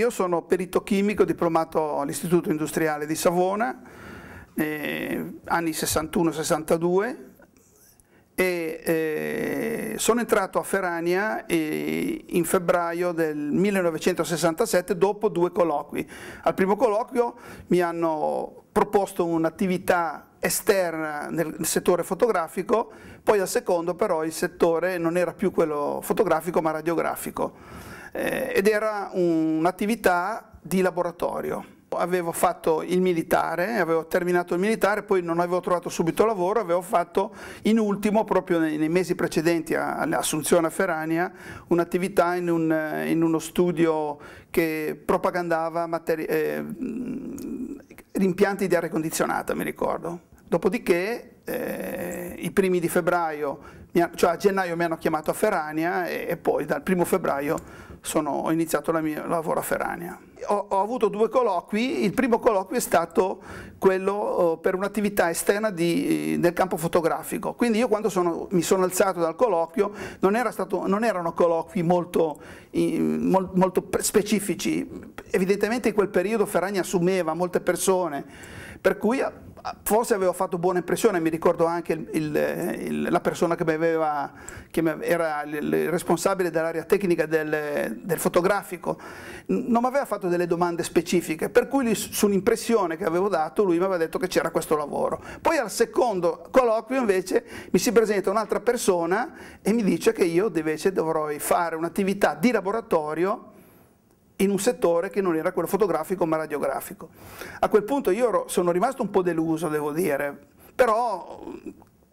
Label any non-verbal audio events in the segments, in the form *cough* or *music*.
Io sono perito chimico diplomato all'Istituto Industriale di Savona, eh, anni 61-62, e eh, sono entrato a Ferania eh, in febbraio del 1967 dopo due colloqui. Al primo colloquio mi hanno proposto un'attività esterna nel settore fotografico, poi al secondo però il settore non era più quello fotografico ma radiografico eh, ed era un'attività di laboratorio. Avevo fatto il militare, avevo terminato il militare, poi non avevo trovato subito lavoro, avevo fatto in ultimo, proprio nei, nei mesi precedenti all'assunzione a Ferrania, un'attività in, un, eh, in, uno studio che propagandava eh, impianti di aria condizionata, mi ricordo. Dopodiché eh, i primi di febbraio, cioè a gennaio mi hanno chiamato a Ferrania e, e poi dal primo febbraio sono, ho iniziato la mia lavoro a Ferrania. Ho, ho, avuto due colloqui, il primo colloquio è stato quello eh, per un'attività esterna di, nel eh, campo fotografico, quindi io quando sono, mi sono alzato dal colloquio non, era stato, non erano colloqui molto, molto specifici, evidentemente in quel periodo Ferragni assumeva molte persone, per cui forse avevo fatto buona impressione, mi ricordo anche il, il, il, la persona che, aveva, che era il responsabile dell'area tecnica del, del fotografico, non mi aveva fatto delle domande specifiche, per cui sull'impressione che avevo dato lui mi aveva detto che c'era questo lavoro. Poi al secondo colloquio invece mi si presenta un'altra persona e mi dice che io invece dovrò fare un'attività di laboratorio in un settore che non era quello fotografico ma radiografico. A quel punto io sono rimasto un po' deluso, devo dire, però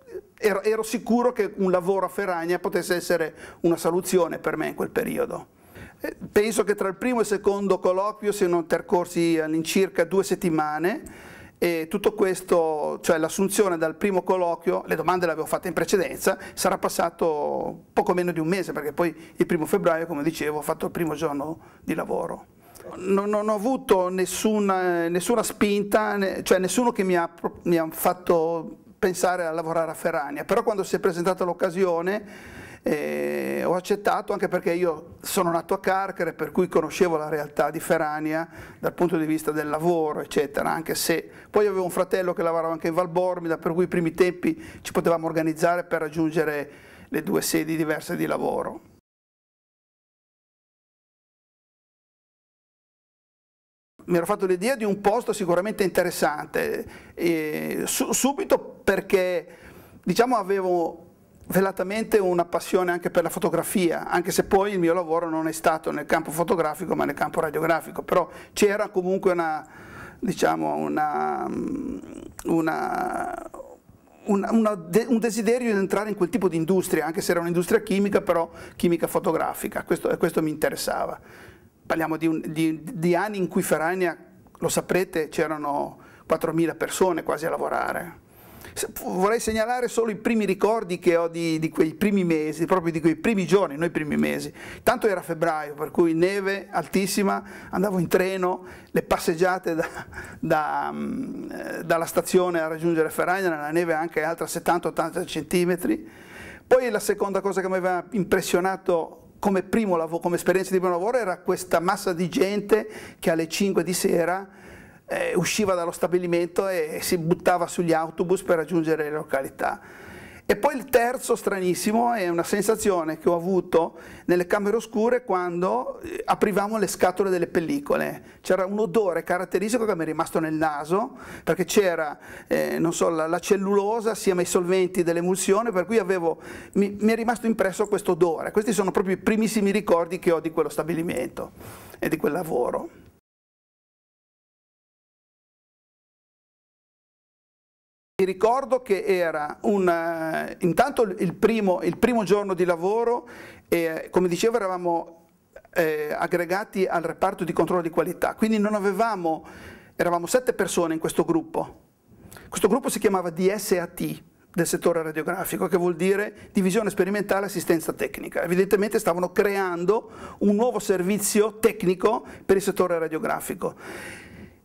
eh, ero, ero sicuro che un lavoro a Ferragna potesse essere una soluzione per me in quel periodo. Eh, penso che tra il primo e il secondo colloquio siano intercorsi all'incirca due settimane e tutto questo, cioè l'assunzione dal primo colloquio, le domande le avevo fatte in precedenza, sarà passato poco meno di un mese perché poi il primo febbraio, come dicevo, ho fatto il primo giorno di lavoro. Non, non ho avuto nessuna, nessuna spinta, ne, cioè nessuno che mi ha, mi ha fatto pensare a lavorare a Ferrania, però quando si è presentata l'occasione ho accettato anche perché io sono nato a Carcere, per cui conoscevo la realtà di Ferania dal punto di vista del lavoro, eccetera, anche se poi avevo un fratello che lavorava anche in Valbormida, per cui i primi tempi ci potevamo organizzare per raggiungere le due sedi diverse di lavoro. mi ero fatto l'idea di un posto sicuramente interessante, e subito perché diciamo, avevo velatamente una passione anche per la fotografia, anche se poi il mio lavoro non è stato nel campo fotografico ma nel campo radiografico, però c'era comunque una, diciamo, una, mm, una, de, un desiderio di entrare in quel tipo di industria, anche se era un'industria chimica, però chimica fotografica, questo, questo mi interessava. Parliamo di, un, di, di anni in cui Ferrania, lo saprete, c'erano 4.000 persone quasi a lavorare vorrei segnalare solo i primi ricordi che ho di, di, quei primi mesi, proprio di quei primi giorni, non i primi mesi. Tanto era febbraio, per cui neve altissima, andavo in treno, le passeggiate da, da, mm, eh, dalla stazione a raggiungere Ferragna, nella neve anche altra 70-80 cm. Poi la seconda cosa che mi aveva impressionato come, primo lavoro, come esperienza di primo lavoro era questa massa di gente che alle 5 di sera eh, usciva dallo stabilimento e si buttava sugli autobus per raggiungere le località. E poi il terzo stranissimo è una sensazione che ho avuto nelle camere oscure quando eh, aprivamo le scatole delle pellicole. C'era un odore caratteristico che mi è rimasto nel naso perché c'era eh, so, la, la, cellulosa assieme ai solventi dell'emulsione per cui avevo, mi, mi, è rimasto impresso questo odore. Questi sono proprio i primissimi ricordi che ho di quello stabilimento e di quel lavoro. Mi ricordo che era un, eh, intanto il primo, il primo, giorno di lavoro e eh, come dicevo eravamo eh, aggregati al reparto di controllo di qualità, quindi non avevamo, eravamo sette persone in questo gruppo. Questo gruppo si chiamava DSAT del settore radiografico, che vuol dire divisione sperimentale assistenza tecnica. Evidentemente stavano creando un nuovo servizio tecnico per il settore radiografico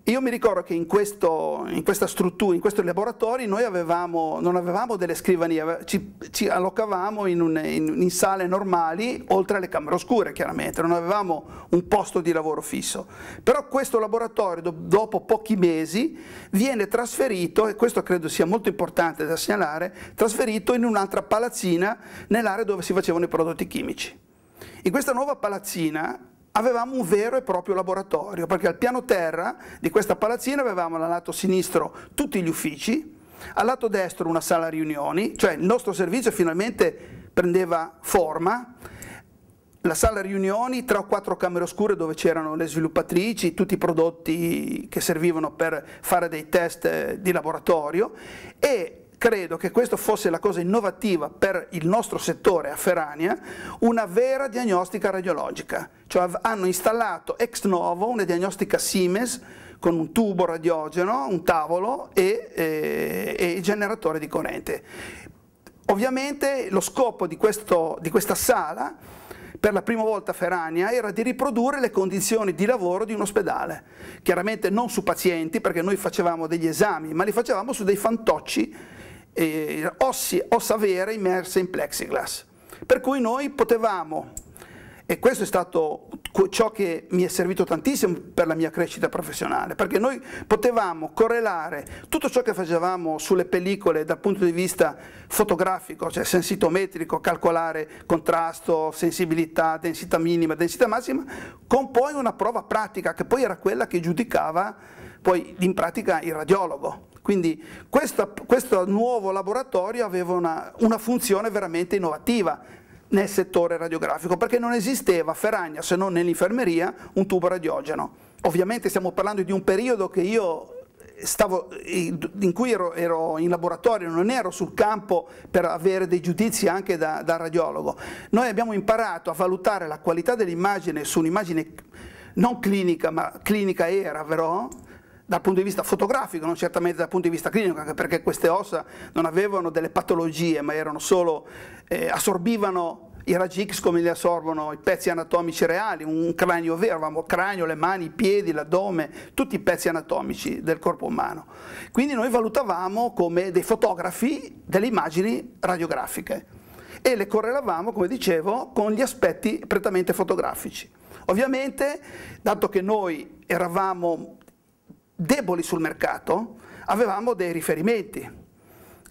io mi ricordo che in, questo, in questa struttura, in questi laboratori, noi avevamo, non avevamo delle scrivanie, ci, ci allocavamo in, un, in, in, sale normali, oltre alle camere oscure chiaramente, non avevamo un posto di lavoro fisso. Però questo laboratorio, dopo pochi mesi, viene trasferito, e questo credo sia molto importante da segnalare, trasferito in un'altra palazzina nell'area dove si facevano i prodotti chimici. In questa nuova palazzina avevamo un vero e proprio laboratorio, perché al piano terra di questa palazzina avevamo dal lato sinistro tutti gli uffici, al lato destro una sala riunioni, cioè il nostro servizio finalmente prendeva forma, la sala riunioni, tre o quattro camere oscure dove c'erano le sviluppatrici, tutti i prodotti che servivano per fare dei test di laboratorio e credo che questa fosse la cosa innovativa per il nostro settore a Ferrania, una vera diagnostica radiologica, cioè hanno installato ex novo una diagnostica Siemens con un tubo radiogeno, un tavolo e, eh, e, e generatore di corrente. Ovviamente lo scopo di, questo, di questa sala per la prima volta a Ferrania era di riprodurre le condizioni di lavoro di un ospedale. Chiaramente non su pazienti, perché noi facevamo degli esami, ma li facevamo su dei fantocci eh, ossi, ossa vera immerse in plexiglass. Per cui noi potevamo, e questo è stato ciò che mi è servito tantissimo per la mia crescita professionale, perché noi potevamo correlare tutto ciò che facevamo sulle pellicole dal punto di vista fotografico, cioè sensitometrico, calcolare contrasto, sensibilità, densità minima, densità massima, con poi una prova pratica che poi era quella che giudicava poi in pratica il radiologo. Quindi questo, questo nuovo laboratorio aveva una, una funzione veramente innovativa nel settore radiografico, perché non esisteva a Ferragna, se non nell'infermeria, un tubo radiogeno. Ovviamente stiamo parlando di un periodo che io Stavo, in cui ero, ero, in laboratorio, non ero sul campo per avere dei giudizi anche da, da radiologo. Noi abbiamo imparato a valutare la qualità dell'immagine su un'immagine non clinica, ma clinica era, però, dal punto di vista fotografico, non certamente dal punto di vista clinico, anche perché queste ossa non avevano delle patologie, ma erano solo, eh, assorbivano i raggi X come li assorbono i pezzi anatomici reali, un cranio vero, avevamo il cranio, le mani, i piedi, l'addome, tutti i pezzi anatomici del corpo umano. Quindi noi valutavamo come dei fotografi delle immagini radiografiche e le correlavamo, come dicevo, con gli aspetti prettamente fotografici. Ovviamente, dato che noi eravamo deboli sul mercato, avevamo dei riferimenti.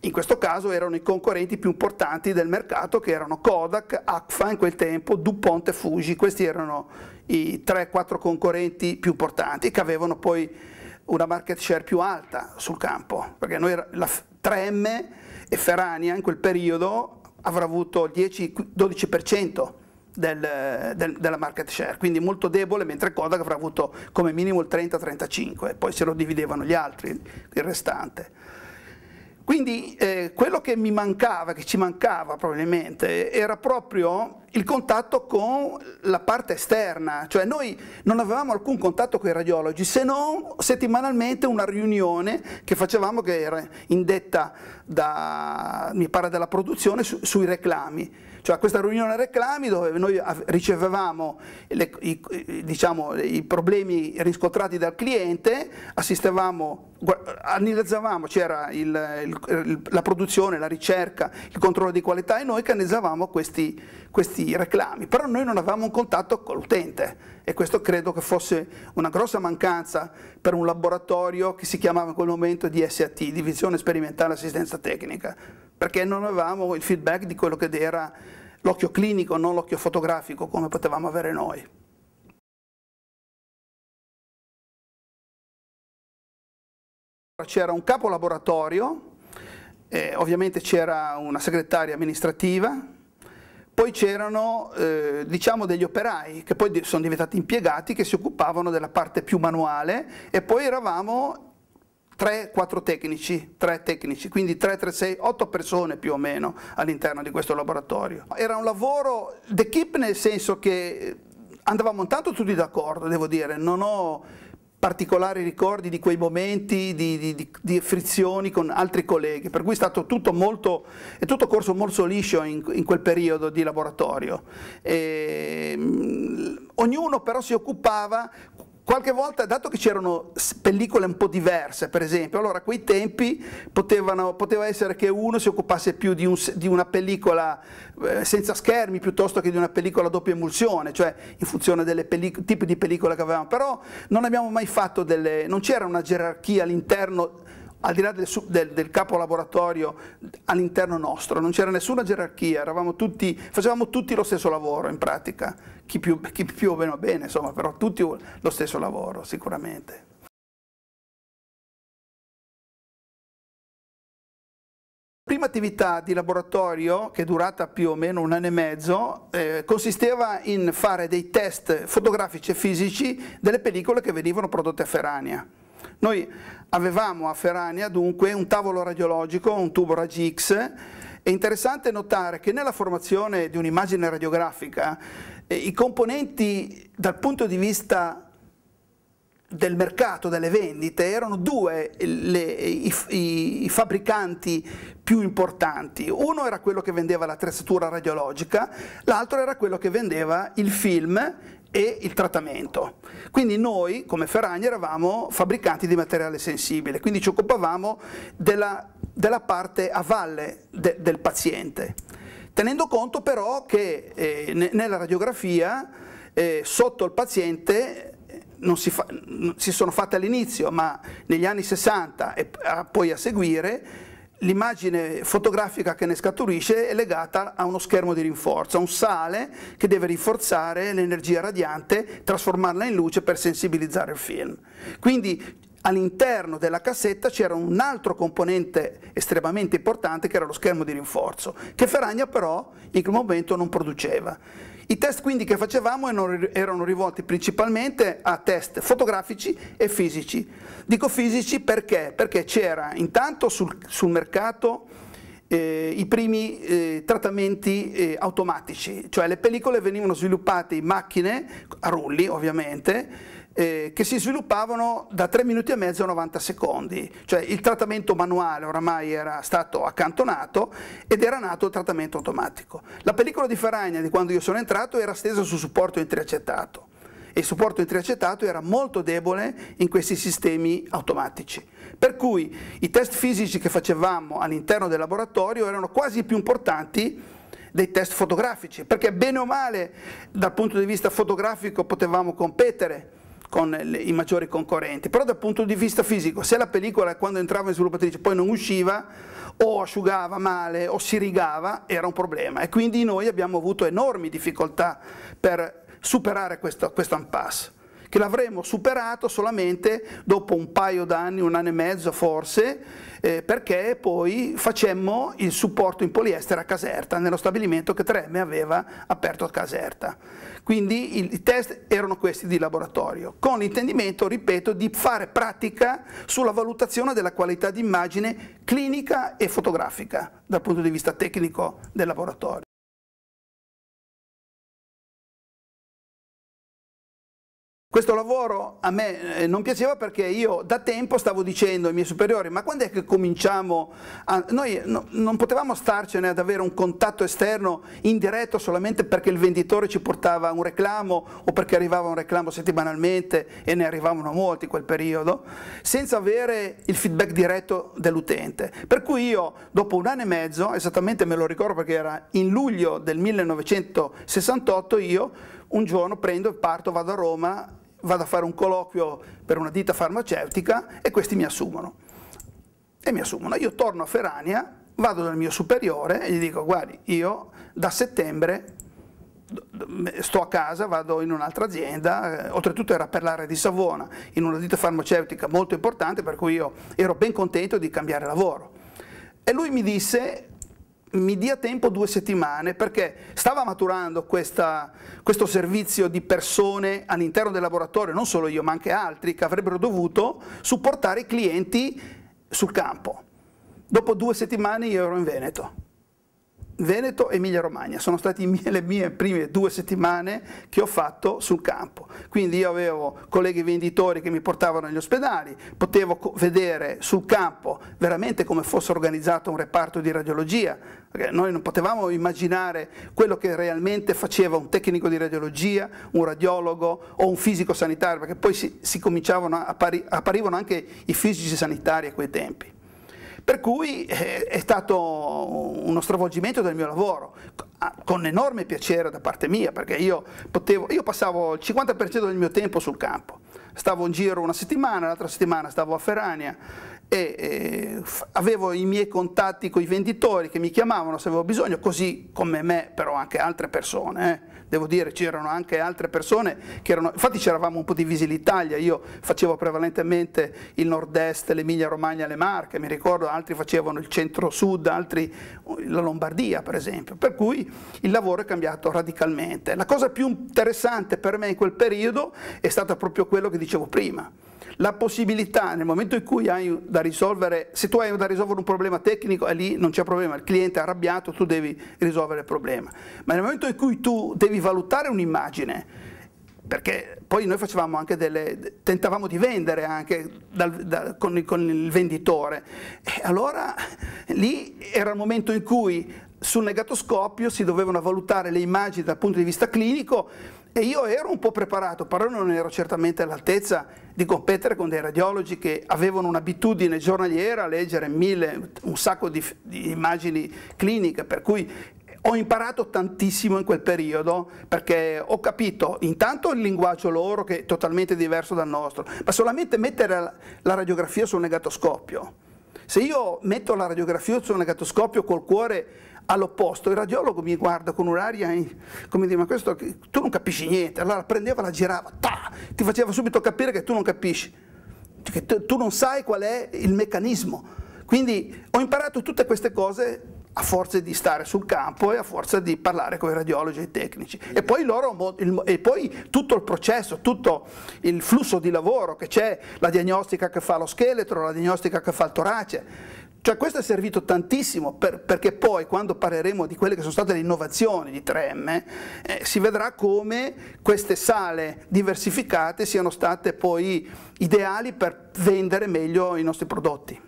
In questo caso erano i concorrenti più importanti del mercato che erano Kodak, Acfa in quel tempo, DuPont e Fuji, questi erano i 3-4 concorrenti più importanti che avevano poi una market share più alta sul campo, perché noi la 3M e Ferrania in quel periodo avrà avuto il 10-12% del, del, della market share, quindi molto debole, mentre Kodak avrà avuto come minimo il 30-35, poi se lo dividevano gli altri, il restante. Quindi eh, quello che mi mancava, che ci mancava probabilmente, era proprio il contatto con la parte esterna, cioè noi non avevamo alcun contatto con i radiologi se non settimanalmente una riunione che facevamo che era indetta da, mi pare, dalla produzione su, sui reclami cioè a questa riunione reclami dove noi ricevevamo le, i, diciamo, i, problemi riscontrati dal cliente, assistevamo, analizzavamo, c'era la produzione, la ricerca, il controllo di qualità e noi canalizzavamo questi, questi reclami, però noi non avevamo un contatto con l'utente e questo credo che fosse una grossa mancanza per un laboratorio che si chiamava in quel momento DSAT, Divisione Sperimentale Assistenza Tecnica perché non avevamo il feedback di quello che era l'occhio clinico, non l'occhio fotografico come potevamo avere noi. C'era un capo laboratorio, eh, ovviamente c'era una segretaria amministrativa, poi c'erano eh, diciamo degli operai che poi sono diventati impiegati che si occupavano della parte più manuale e poi eravamo 3-4 tecnici, 3 tecnici, quindi 3-3-6, 8 persone più o meno all'interno di questo laboratorio. Era un lavoro d'equipe nel senso che eh, andavamo intanto tutti d'accordo, devo dire, non ho particolari ricordi di quei momenti, di, di, di, di, frizioni con altri colleghi, per cui è stato tutto molto, è tutto corso molto liscio in, in quel periodo di laboratorio. E, ehm, ognuno però si occupava Qualche volta, dato che c'erano pellicole un po' diverse, per esempio, allora a quei tempi potevano, poteva essere che uno si occupasse più di, un, di una pellicola eh, senza schermi piuttosto che di una pellicola a doppia emulsione, cioè in funzione del tipo di pellicola che avevamo. Però non abbiamo mai fatto delle. non c'era una gerarchia all'interno al di là del, del, del capo laboratorio all'interno nostro, non c'era nessuna gerarchia, tutti, facevamo tutti lo stesso lavoro in pratica, chi più, chi più o meno bene, insomma, però tutti lo stesso lavoro sicuramente. prima attività di laboratorio, che è durata più o meno un anno e mezzo, eh, consisteva in fare dei test fotografici e fisici delle pellicole che venivano prodotte a Ferrania. Noi avevamo a Ferrania dunque un tavolo radiologico, un tubo raggi X, è interessante notare che nella formazione di un'immagine radiografica eh, i componenti dal punto di vista del mercato, delle vendite, erano due le, i, i, fabbricanti più importanti. Uno era quello che vendeva l'attrezzatura radiologica, l'altro era quello che vendeva il film e il trattamento. Quindi noi come Ferragni eravamo fabbricanti di materiale sensibile, quindi ci occupavamo della, della parte a valle de, del paziente, tenendo conto però che eh, nella radiografia eh, sotto il paziente eh, si, fa, si, sono fatte all'inizio, ma negli anni 60 e poi a seguire l'immagine fotografica che ne scaturisce è legata a uno schermo di rinforzo, a un sale che deve rinforzare l'energia radiante, trasformarla in luce per sensibilizzare il film. Quindi all'interno della cassetta c'era un altro componente estremamente importante che era lo schermo di rinforzo, che Ferragna però in quel momento non produceva. I test quindi che facevamo erano rivolti principalmente a test fotografici e fisici. Dico fisici perché? Perché c'era intanto sul, sul mercato eh, i primi eh, trattamenti eh, automatici, cioè le pellicole venivano sviluppate in macchine, a rulli ovviamente, eh, che si sviluppavano da 3 minuti e mezzo a 90 secondi, cioè il trattamento manuale oramai era stato accantonato ed era nato il trattamento automatico. La pellicola di Ferragna di quando io sono entrato era stesa su supporto in e il supporto in era molto debole in questi sistemi automatici. Per cui i test fisici che facevamo all'interno del laboratorio erano quasi più importanti dei test fotografici, perché bene o male dal punto di vista fotografico potevamo competere, con le, i maggiori concorrenti, però dal punto di vista fisico, se la pellicola quando entrava in sviluppatrice poi non usciva o asciugava male o si rigava, era un problema e quindi noi abbiamo avuto enormi difficoltà per superare questo, questo impasse che l'avremmo superato solamente dopo un paio d'anni, un anno e mezzo forse, eh, perché poi facemmo il supporto in poliestere a Caserta, nello stabilimento che 3M aveva aperto a Caserta. Quindi il, i test erano questi di laboratorio, con l'intendimento, ripeto, di fare pratica sulla valutazione della qualità di immagine clinica e fotografica dal punto di vista tecnico del laboratorio. Questo lavoro a me eh, non piaceva perché io da tempo stavo dicendo ai miei superiori ma quando è che cominciamo a... Noi no, non potevamo starcene ad avere un contatto esterno indiretto solamente perché il venditore ci portava un reclamo o perché arrivava un reclamo settimanalmente e ne arrivavano molti in quel periodo, senza avere il feedback diretto dell'utente. Per cui io dopo un anno e mezzo, esattamente me lo ricordo perché era in luglio del 1968, io un giorno prendo e parto, vado a Roma vado a fare un colloquio per una ditta farmaceutica e questi mi assumono. E mi assumono. Io torno a Ferrania, vado dal mio superiore e gli dico guardi, io da settembre sto a casa, vado in un'altra azienda, eh, oltretutto era per l'area di Savona, in una ditta farmaceutica molto importante per cui io ero ben contento di cambiare lavoro. E lui mi disse mi dia tempo due settimane perché stava maturando questa, questo servizio di persone all'interno del laboratorio, non solo io ma anche altri che avrebbero dovuto supportare i clienti sul campo. Dopo due settimane io ero in Veneto. Veneto e Emilia Romagna, sono state le mie prime due settimane che ho fatto sul campo, quindi io avevo colleghi venditori che mi portavano agli ospedali, potevo vedere sul campo veramente come fosse organizzato un reparto di radiologia, perché noi non potevamo immaginare quello che realmente faceva un tecnico di radiologia, un radiologo o un fisico sanitario, perché poi si, si cominciavano, appari, apparivano anche i fisici sanitari a quei tempi. Per cui eh, è stato uno stravolgimento del mio lavoro, con enorme piacere da parte mia, perché io, potevo, io passavo il 50% del mio tempo sul campo. Stavo in giro una settimana, l'altra settimana stavo a Ferrania e, e eh, avevo i miei contatti con i venditori che mi chiamavano se avevo bisogno, così come me, però anche altre persone. Eh devo dire c'erano anche altre persone che erano, infatti c'eravamo un po' divisi l'Italia, io facevo prevalentemente il nord-est, l'Emilia Romagna, le Marche, mi ricordo altri facevano il centro-sud, altri la Lombardia per esempio, per cui il lavoro è cambiato radicalmente. La cosa più interessante per me in quel periodo è stato proprio quello che dicevo prima, la possibilità nel momento in cui hai da risolvere, se tu hai da risolvere un problema tecnico e lì non c'è problema, il cliente è arrabbiato, tu devi risolvere il problema, ma nel momento in cui tu devi valutare un'immagine, perché poi noi facevamo anche delle, tentavamo di vendere anche dal, da, con, con il venditore, e allora lì era il momento in cui sul negatoscopio si dovevano valutare le immagini dal punto di vista clinico e io ero un po' preparato, però non ero certamente all'altezza di competere con dei radiologi che avevano un'abitudine giornaliera a leggere mille, un sacco di, di immagini cliniche, per cui ho imparato tantissimo in quel periodo perché ho capito intanto il linguaggio loro che è totalmente diverso dal nostro, ma solamente mettere la radiografia sul negatoscopio. Se io metto la radiografia sul negatoscopio col cuore all'opposto, il radiologo mi guarda con un'aria, come dire, ma questo, tu non capisci niente, allora prendeva, la girava, ta, ti faceva subito capire che tu non capisci, che tu non sai qual è il meccanismo. Quindi ho imparato tutte queste cose a forza di stare sul campo e a forza di parlare con i radiologi e i tecnici. E poi, loro, il, e poi tutto il processo, tutto il flusso di lavoro che c'è, la diagnostica che fa lo scheletro, la diagnostica che fa il torace, cioè questo è servito tantissimo per, perché poi quando parleremo di quelle che sono state le innovazioni di 3M eh, si vedrà come queste sale diversificate siano state poi ideali per vendere meglio i nostri prodotti.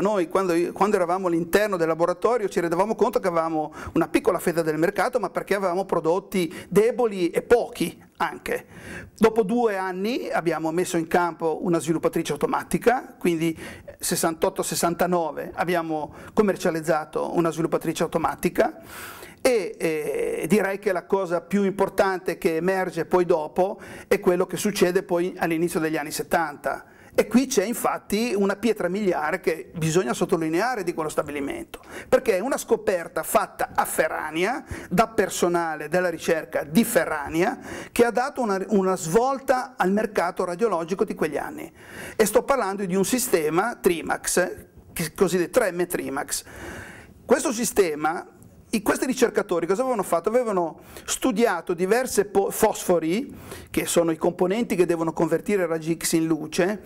Noi quando, quando eravamo all'interno del laboratorio ci rendevamo conto che avevamo una piccola fetta del mercato, ma perché avevamo prodotti deboli e pochi anche. Dopo due anni abbiamo messo in campo una sviluppatrice automatica, quindi 68-69 abbiamo commercializzato una sviluppatrice automatica e eh, direi che la cosa più importante che emerge poi dopo è quello che succede poi all'inizio degli anni 70 e qui c'è infatti una pietra miliare che bisogna sottolineare di quello stabilimento, perché è una scoperta fatta a Ferrania da personale della ricerca di Ferrania che ha dato una, una svolta al mercato radiologico di quegli anni. E sto parlando di un sistema Trimax, cosiddetto 3M Trimax. Questo sistema i, questi ricercatori cosa avevano fatto? Avevano studiato diverse fosfori, che sono i componenti che devono convertire raggi X in luce,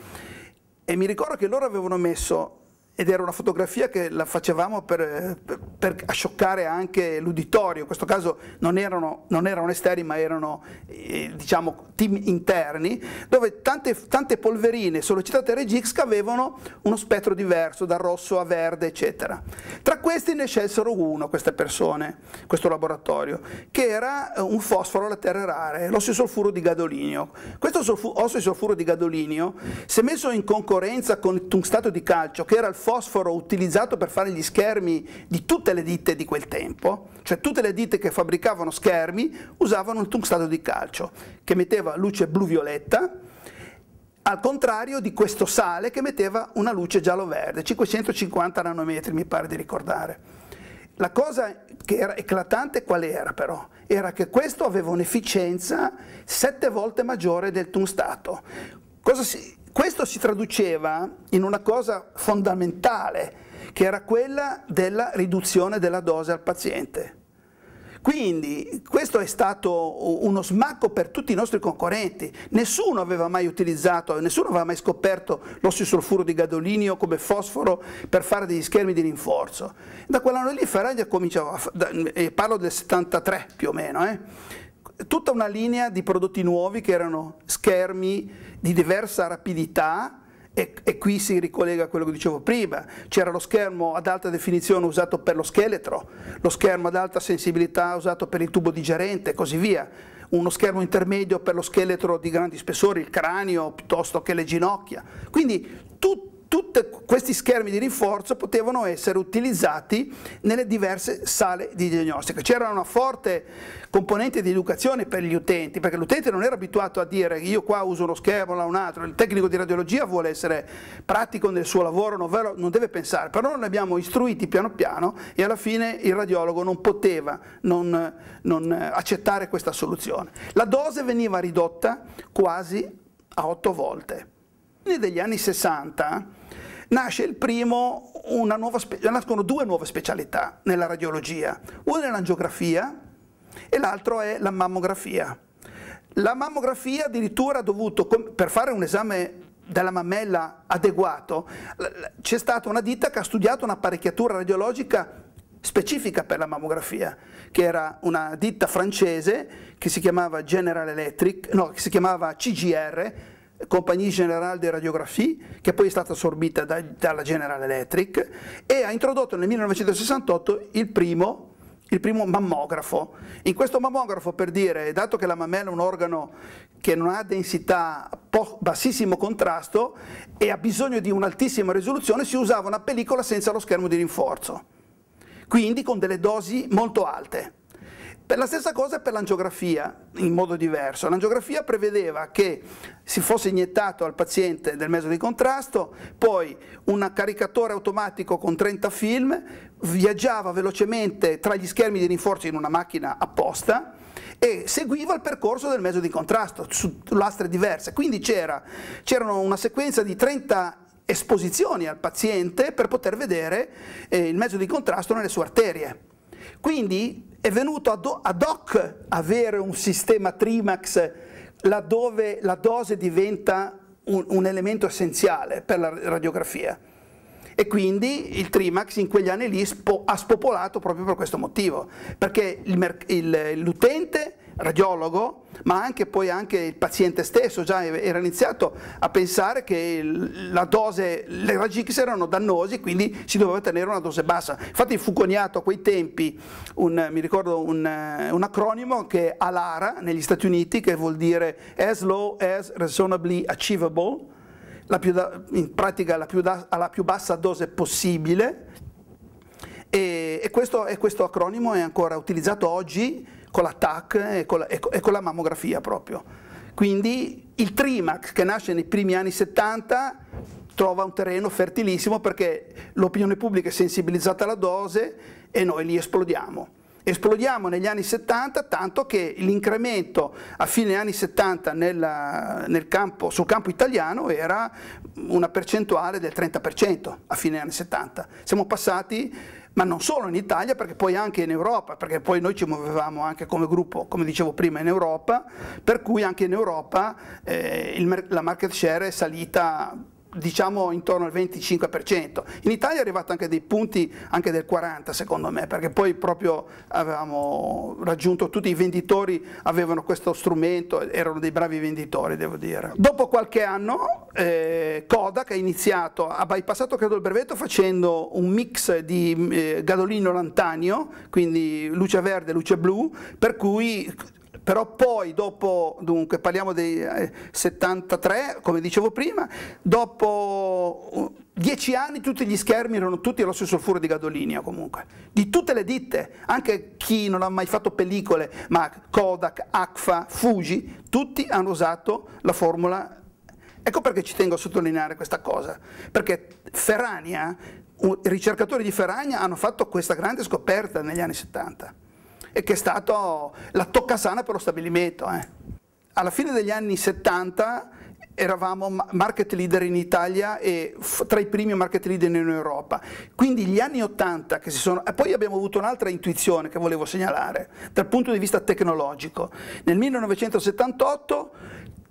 e mi ricordo che loro avevano messo ed era una fotografia che la facevamo per, per, per scioccare anche l'uditorio, in questo caso non erano, non erano esterni ma erano eh, diciamo, team interni, dove tante, tante polverine sollecitate RGX che avevano uno spettro diverso, da rosso a verde eccetera. Tra questi ne scelsero uno, queste persone, questo laboratorio, che era eh, un fosforo alla terra rare, l'ossisolfuro di gadolinio. Questo ossisolfuro di gadolinio, se messo in concorrenza con il tungstato di calcio, che era il fosforo utilizzato per fare gli schermi di tutte le ditte di quel tempo, cioè tutte le ditte che fabbricavano schermi usavano il tungstato di calcio, che metteva luce blu-violetta, al contrario di questo sale che metteva una luce giallo-verde, 550 nanometri mi pare di ricordare. La cosa che era eclatante qual era però? Era che questo aveva un'efficienza sette volte maggiore del tungstato. Cosa si, questo si traduceva in una cosa fondamentale, che era quella della riduzione della dose al paziente. Quindi questo è stato uno smacco per tutti i nostri concorrenti. Nessuno aveva mai utilizzato, nessuno aveva mai scoperto l'ossisulfuro di gadolinio come fosforo per fare degli schermi di rinforzo. Da quell'anno lì Ferraglia cominciava, parlo del 73 più o meno, eh, tutta una linea di prodotti nuovi che erano schermi di diversa rapidità e, e, qui si ricollega a quello che dicevo prima, c'era lo schermo ad alta definizione usato per lo scheletro, lo schermo ad alta sensibilità usato per il tubo digerente e così via, uno schermo intermedio per lo scheletro di grandi spessori, il cranio piuttosto che le ginocchia, quindi tutto tutti questi schermi di rinforzo potevano essere utilizzati nelle diverse sale di diagnostica. C'era una forte componente di educazione per gli utenti, perché l'utente non era abituato a dire io qua uso uno schermo, là un altro, il tecnico di radiologia vuole essere pratico nel suo lavoro, non deve pensare, però noi abbiamo istruiti piano piano e alla fine il radiologo non poteva non, non eh, accettare questa soluzione. La dose veniva ridotta quasi a 8 volte. Negli anni 60 nasce il primo, nascono due nuove specialità nella radiologia, una è l'angiografia e l'altro è la mammografia. La mammografia addirittura ha dovuto, per fare un esame della mammella adeguato, c'è stata una ditta che ha studiato un'apparecchiatura radiologica specifica per la mammografia, che era una ditta francese che si chiamava General Electric, no, che si chiamava CGR, Compagnie Generale de Radiographie, che poi è stata assorbita da, dalla General Electric, e ha introdotto nel 1968 il primo, il primo, mammografo. In questo mammografo, per dire, dato che la mammella è un organo che non ha densità, bassissimo contrasto e ha bisogno di un'altissima risoluzione, si usava una pellicola senza lo schermo di rinforzo, quindi con delle dosi molto alte. Per la stessa cosa per l'angiografia, in modo diverso. L'angiografia prevedeva che si fosse iniettato al paziente del mezzo di contrasto, poi un caricatore automatico con 30 film viaggiava velocemente tra gli schermi di rinforzo in una macchina apposta e seguiva il percorso del mezzo di contrasto su lastre diverse. Quindi c'era, una sequenza di 30 esposizioni al paziente per poter vedere eh, il mezzo di contrasto nelle sue arterie. Quindi è venuto ad hoc avere un sistema Trimax laddove la dose diventa un, un elemento essenziale per la radiografia e quindi il Trimax in quegli anni lì spo, ha spopolato proprio per questo motivo, perché l'utente radiologo, ma anche poi anche il paziente stesso già era iniziato a pensare che la dose, le raggi X erano dannosi, quindi si doveva tenere una dose bassa. Infatti fu coniato a quei tempi, un, mi ricordo un, eh, un acronimo che è ALARA negli Stati Uniti, che vuol dire As Low As Reasonably Achievable, da, in pratica la più da, alla più bassa dose possibile, e, e, questo, e questo acronimo è ancora utilizzato oggi con la TAC e con la, e, con la mammografia proprio. Quindi il Trimax che nasce nei primi anni 70 trova un terreno fertilissimo perché l'opinione pubblica è sensibilizzata alla dose e noi li esplodiamo. Esplodiamo negli anni 70 tanto che l'incremento a fine anni 70 nel, nel campo, sul campo italiano era una percentuale del 30% a fine anni 70. Siamo passati ma non solo in Italia, perché poi anche in Europa, perché poi noi ci muovevamo anche come gruppo, come dicevo prima, in Europa, per cui anche in Europa eh, il, la market share è salita diciamo intorno al 25%. In Italia è arrivato anche dei punti anche del 40% secondo me, perché poi proprio avevamo raggiunto tutti i venditori, avevano questo strumento, erano dei bravi venditori devo dire. Dopo qualche anno eh, Kodak ha iniziato, ha bypassato credo il brevetto facendo un mix di eh, gadolino lantanio, quindi luce verde e luce blu, per cui però poi dopo, dunque parliamo dei 73, eh, come dicevo prima, dopo uh, dieci anni tutti gli schermi erano tutti allo stesso furo di gadolinio comunque, di tutte le ditte, anche chi non ha mai fatto pellicole, ma Kodak, Akfa, Fuji, tutti hanno usato la formula. Ecco perché ci tengo a sottolineare questa cosa, perché Ferrania, eh, i ricercatori di Ferrania hanno fatto questa grande scoperta negli anni 70 e che è stata la tocca sana per lo stabilimento. Eh. Alla fine degli anni 70 eravamo market leader in Italia e tra i primi market leader in Europa. Quindi gli anni 80 che si sono... E poi abbiamo avuto un'altra intuizione che volevo segnalare dal punto di vista tecnologico. Nel 1978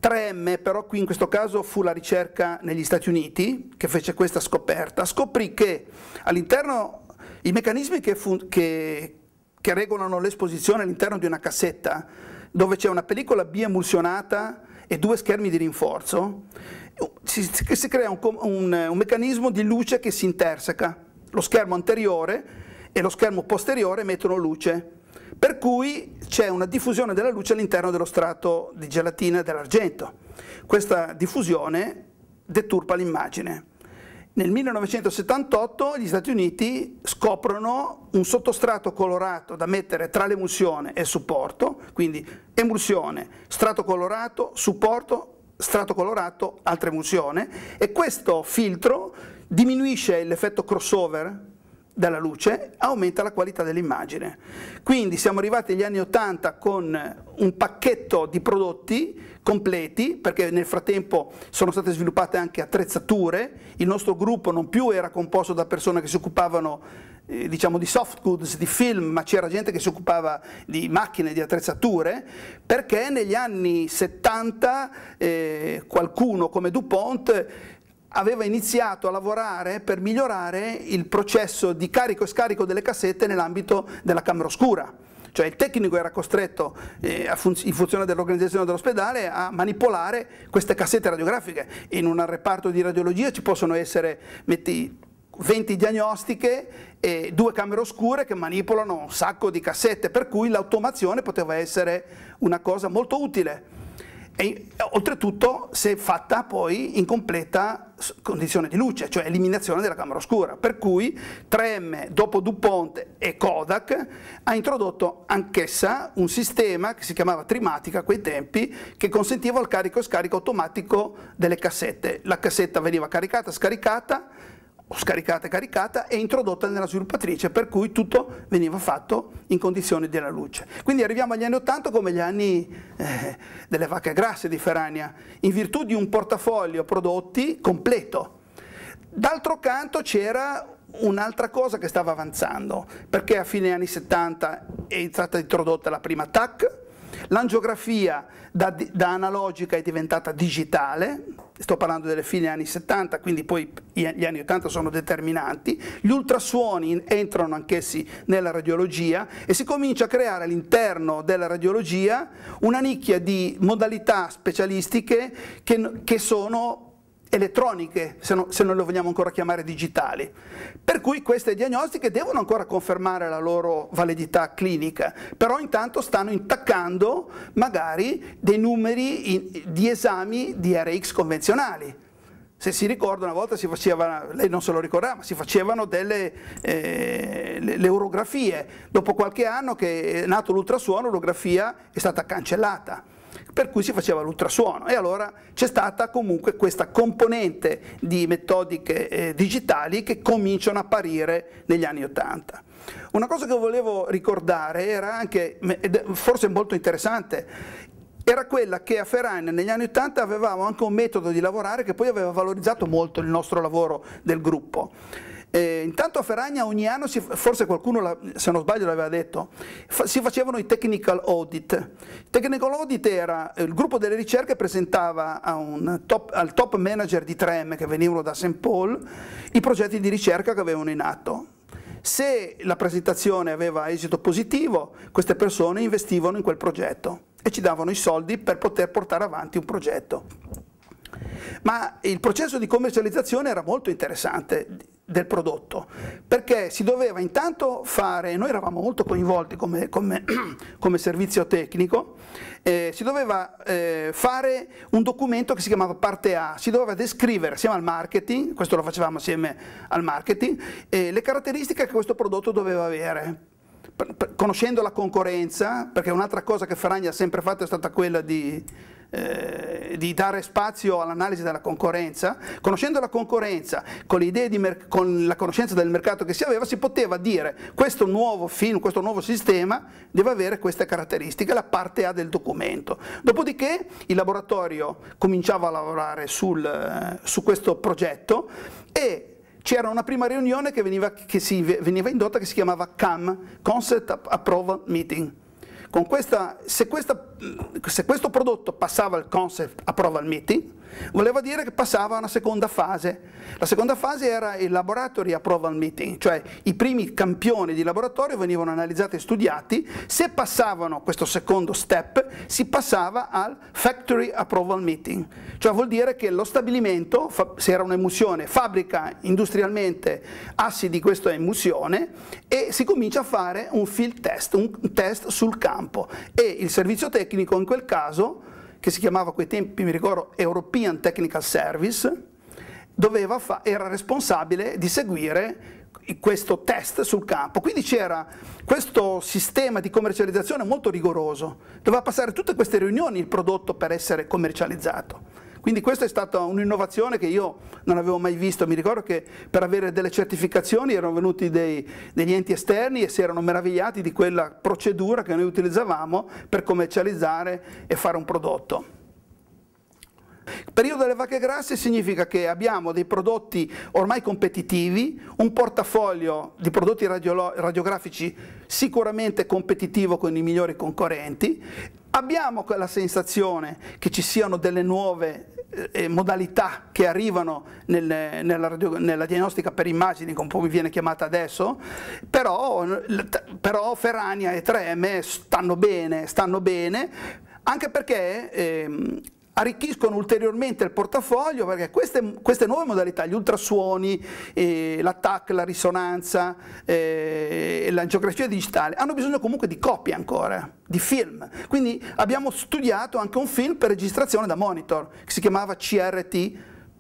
3M, però qui in questo caso fu la ricerca negli Stati Uniti che fece questa scoperta, scoprì che all'interno i meccanismi che, che, che regolano l'esposizione all'interno di una cassetta dove c'è una pellicola biemulsionata e due schermi di rinforzo, si, si crea un, un, un meccanismo di luce che si interseca. Lo schermo anteriore e lo schermo posteriore emettono luce per cui c'è una diffusione della luce all'interno dello strato di gelatina e dell'argento. Questa diffusione deturpa l'immagine. Nel 1978 gli Stati Uniti scoprono un sottostrato colorato da mettere tra l'emulsione e il supporto, quindi emulsione, strato colorato, supporto, strato colorato, altra emulsione e questo filtro diminuisce l'effetto crossover della luce, aumenta la qualità dell'immagine. Quindi siamo arrivati agli anni 80 con un pacchetto di prodotti completi, perché nel frattempo sono state sviluppate anche attrezzature, il nostro gruppo non più era composto da persone che si occupavano eh, diciamo di soft goods, di film, ma c'era gente che si occupava di macchine, di attrezzature, perché negli anni 70 eh, qualcuno come DuPont aveva iniziato a lavorare per migliorare il processo di carico e scarico delle cassette nell'ambito della camera oscura cioè il tecnico era costretto, eh, fun in funzione dell'organizzazione dell'ospedale, a manipolare queste cassette radiografiche. In un reparto di radiologia ci possono essere, metti, 20 diagnostiche e due camere oscure che manipolano un sacco di cassette, per cui l'automazione poteva essere una cosa molto utile. E eh, oltretutto se fatta poi in completa condizione di luce, cioè eliminazione della camera oscura, per cui 3M dopo DuPont e Kodak ha introdotto anch'essa un sistema che si chiamava Trimatica a quei tempi che consentiva il carico e scarico automatico delle cassette. La cassetta veniva caricata, scaricata scaricata, e caricata e introdotta nella sviluppatrice, per cui tutto veniva fatto in condizioni della luce. Quindi arriviamo agli anni 80 come gli anni eh, delle vacche grasse di Ferrania, in virtù di un portafoglio prodotti completo. D'altro canto c'era un'altra cosa che stava avanzando, perché a fine anni 70 è stata introdotta la prima TAC, l'angiografia da, da analogica è diventata digitale, sto parlando delle fine anni 70, quindi poi gli anni 80 sono determinanti, gli ultrasuoni entrano anch'essi nella radiologia e si comincia a creare all'interno della radiologia una nicchia di modalità specialistiche che, che sono elettroniche, se, no, se non le vogliamo ancora chiamare digitali. Per cui queste diagnostiche devono ancora confermare la loro validità clinica, però intanto stanno intaccando magari dei numeri in, di esami di RX convenzionali, se si ricorda una volta si faceva, lei non se lo ricordava, ma si facevano delle eh, le urografie, dopo qualche anno che è nato l'ultrasuono l'urografia è stata cancellata, per cui si faceva l'ultrasuono e allora c'è stata comunque questa componente di metodiche eh, digitali che cominciano a apparire negli anni Ottanta. Una cosa che volevo ricordare era anche, forse molto interessante, era quella che a Ferragna negli anni 80 avevamo anche un metodo di lavorare che poi aveva valorizzato molto il nostro lavoro del gruppo eh, intanto a Ferragna ogni anno, si, forse qualcuno se non sbaglio l'aveva detto, fa, si facevano i technical audit. Il technical audit era, eh, il gruppo delle ricerche presentava top, al top manager di 3M che venivano da St. Paul i progetti di ricerca che avevano in atto. Se la presentazione aveva esito positivo, queste persone investivano in quel progetto e ci davano i soldi per poter portare avanti un progetto. Ma il processo di commercializzazione era molto interessante del prodotto, perché si doveva intanto fare, noi eravamo molto coinvolti come, come, *clears throat* come servizio tecnico, eh, si doveva eh, fare un documento che si chiamava parte A, si doveva descrivere assieme al marketing, questo lo facevamo assieme al marketing, eh, le caratteristiche che questo prodotto doveva avere, per, per, conoscendo la concorrenza, perché un'altra cosa che Ferragni ha sempre fatto è stata quella di eh, di dare spazio all'analisi della concorrenza, conoscendo la concorrenza con, con la conoscenza del mercato che si aveva, si poteva dire questo nuovo film, questo nuovo sistema deve avere queste caratteristiche, la parte A del documento. Dopodiché il laboratorio cominciava a lavorare sul, eh, su questo progetto e c'era una prima riunione che veniva, che si, veniva indotta che si chiamava CAM, Concept Approval Meeting, questa, se, questa, se questo prodotto passava il concept approval meeting, voleva dire che passava a una seconda fase. La seconda fase era il laboratory approval meeting, cioè i primi campioni di laboratorio venivano analizzati e studiati, se passavano questo secondo step si passava al factory approval meeting, cioè vuol dire che lo stabilimento, se era un'emulsione, fabbrica industrialmente assi di questa emulsione e si comincia a fare un field test, un test sul campo e il servizio tecnico in quel caso che si chiamava a quei tempi, mi ricordo, European Technical Service, era responsabile di seguire questo test sul campo. Quindi c'era questo sistema di commercializzazione molto rigoroso, doveva passare tutte queste riunioni il prodotto per essere commercializzato. Quindi questa è stata un'innovazione che io non avevo mai visto, mi ricordo che per avere delle certificazioni erano venuti dei, degli enti esterni e si erano meravigliati di quella procedura che noi utilizzavamo per commercializzare e fare un prodotto. Periodo delle vacche grasse significa che abbiamo dei prodotti ormai competitivi, un portafoglio di prodotti radiografici sicuramente competitivo con i migliori concorrenti, abbiamo quella sensazione che ci siano delle nuove eh, eh, modalità che arrivano nel, nella, radio, nella, diagnostica per immagini, come viene chiamata adesso, però, però Ferrania e 3M stanno bene, stanno bene anche perché ehm, arricchiscono ulteriormente il portafoglio perché queste, queste nuove modalità, gli ultrasuoni, eh, l'attack, la risonanza, eh, geografia digitale, hanno bisogno comunque di copie ancora, di film. Quindi abbiamo studiato anche un film per registrazione da monitor, che si chiamava CRT,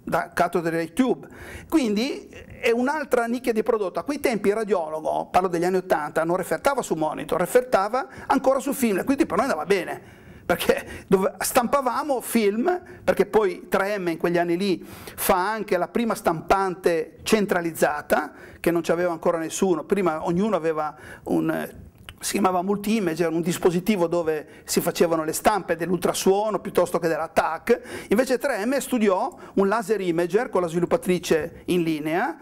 da cathode ray tube. Quindi eh, è un'altra nicchia di prodotto. A quei tempi il radiologo, parlo degli anni 80, non refertava su monitor, refertava ancora su film, quindi per noi andava bene perché dove, stampavamo film, perché poi 3M in quegli anni lì fa anche la prima stampante centralizzata, che non c'aveva ancora nessuno, prima ognuno aveva un eh, si chiamava multi-image, multimager, un dispositivo dove si facevano le stampe dell'ultrasuono piuttosto che dell'attack, invece 3M studiò un laser imager con la sviluppatrice in linea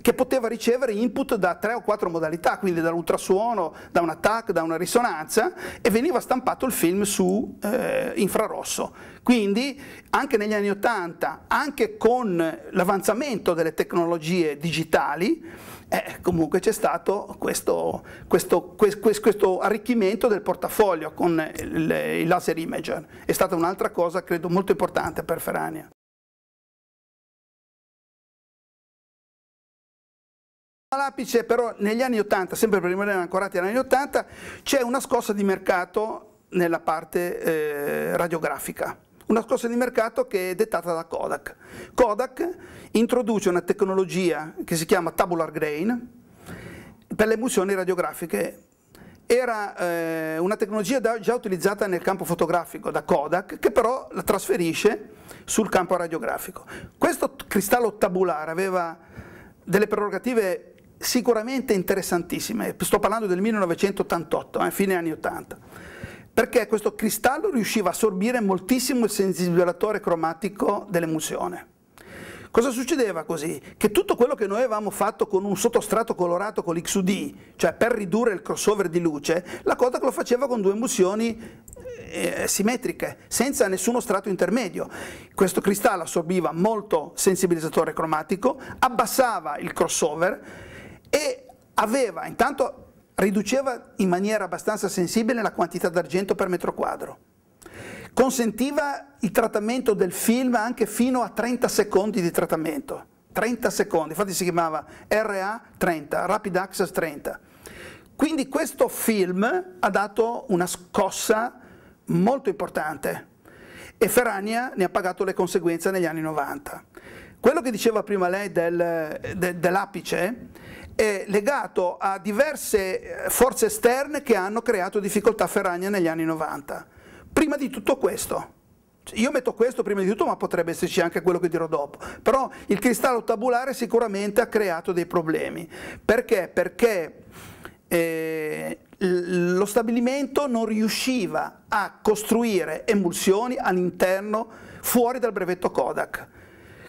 che poteva ricevere input da tre o quattro modalità, quindi dall'ultrasuono, da un attack, da una risonanza e veniva stampato il film su eh, infrarosso. Quindi anche negli anni 80, anche con l'avanzamento delle tecnologie digitali, eh, comunque c'è stato questo, questo, questo, arricchimento del portafoglio con il, il laser imager. È stata un'altra cosa, credo, molto importante per Ferrania. All'apice però negli anni 80, sempre per rimanere ancorati agli anni 80, c'è una scossa di mercato nella parte eh, radiografica. Una scossa di mercato che è dettata da Kodak. Kodak introduce una tecnologia che si chiama tabular grain per le emulsioni radiografiche. Era eh, una tecnologia da, già utilizzata nel campo fotografico da Kodak, che però la trasferisce sul campo radiografico. Questo cristallo tabulare aveva delle prerogative sicuramente interessantissime, sto parlando del 1988, eh, fine anni 80, perché questo cristallo riusciva a assorbire moltissimo il sensibilizzatore cromatico dell'emulsione. Cosa succedeva così? Che tutto quello che noi avevamo fatto con un sottostrato colorato con l'XUD, cioè per ridurre il crossover di luce, la Kodak lo faceva con due emulsioni eh, eh, simmetriche, senza nessuno strato intermedio. Questo cristallo assorbiva molto sensibilizzatore cromatico, abbassava il crossover, e aveva intanto riduceva in maniera abbastanza sensibile la quantità d'argento per metro quadro, consentiva il trattamento del film anche fino a 30 secondi di trattamento, 30 secondi, infatti si chiamava RA 30, Rapid Access 30. Quindi questo film ha dato una scossa molto importante e Ferrania ne ha pagato le conseguenze negli anni 90. Quello che diceva prima lei del, de, dell'apice è legato a diverse eh, forze esterne che hanno creato difficoltà a Ferragna negli anni 90. Prima di tutto questo. Cioè, io metto questo prima di tutto, ma potrebbe esserci anche quello che dirò dopo. Però il cristallo tabulare sicuramente ha creato dei problemi. Perché? Perché eh, lo stabilimento non riusciva a costruire emulsioni all'interno, fuori dal brevetto Kodak.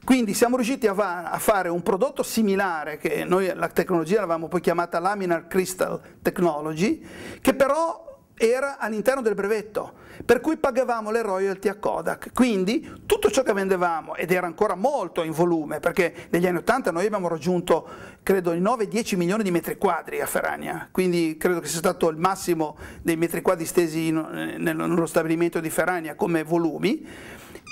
Quindi siamo riusciti a, va- a fare un prodotto similare, che noi la tecnologia l'avevamo poi chiamata Laminar Crystal Technology, che però era all'interno del brevetto, per cui pagavamo le royalty a Kodak. Quindi tutto ciò che vendevamo, ed era ancora molto in volume, perché negli anni 80 noi abbiamo raggiunto, credo, i 9-10 milioni di metri quadri a Ferrania, quindi credo che sia stato il massimo dei metri quadri stesi in, nello, stabilimento di Ferrania come volumi,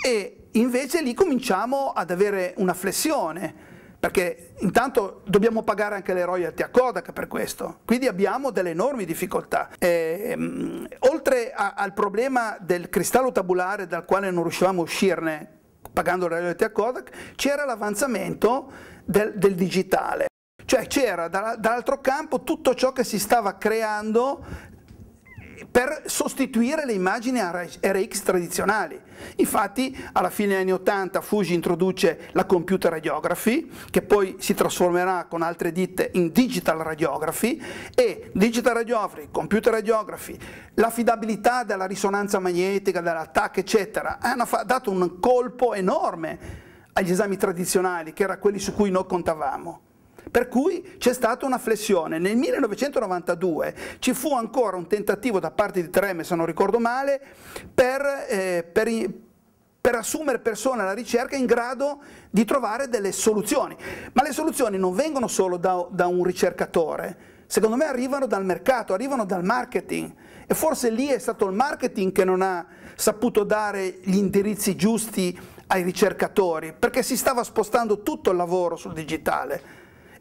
e Invece lì cominciamo ad avere una flessione, perché intanto dobbiamo pagare anche le royalty a Kodak per questo, quindi abbiamo delle enormi difficoltà. E, um, oltre a, al problema del cristallo tabulare dal quale non riuscivamo a uscirne pagando le royalty a Kodak, c'era l'avanzamento del, del digitale. Cioè c'era dall'altro campo tutto ciò che si stava creando per sostituire le immagini RX tradizionali. Infatti alla fine degli anni 80 Fuji introduce la computer radiography che poi si trasformerà con altre ditte in digital radiography e digital radiography, computer radiography, l'affidabilità della risonanza magnetica, dell'attacco eccetera hanno dato un colpo enorme agli esami tradizionali che erano quelli su cui noi contavamo per cui c'è stata una flessione. Nel 1992 ci fu ancora un tentativo da parte di Treme, se non ricordo male, per, eh, per per assumere persone alla ricerca in grado di trovare delle soluzioni. Ma le soluzioni non vengono solo da, da, un ricercatore, secondo me arrivano dal mercato, arrivano dal marketing e forse lì è stato il marketing che non ha saputo dare gli indirizzi giusti ai ricercatori, perché si stava spostando tutto il lavoro sul digitale.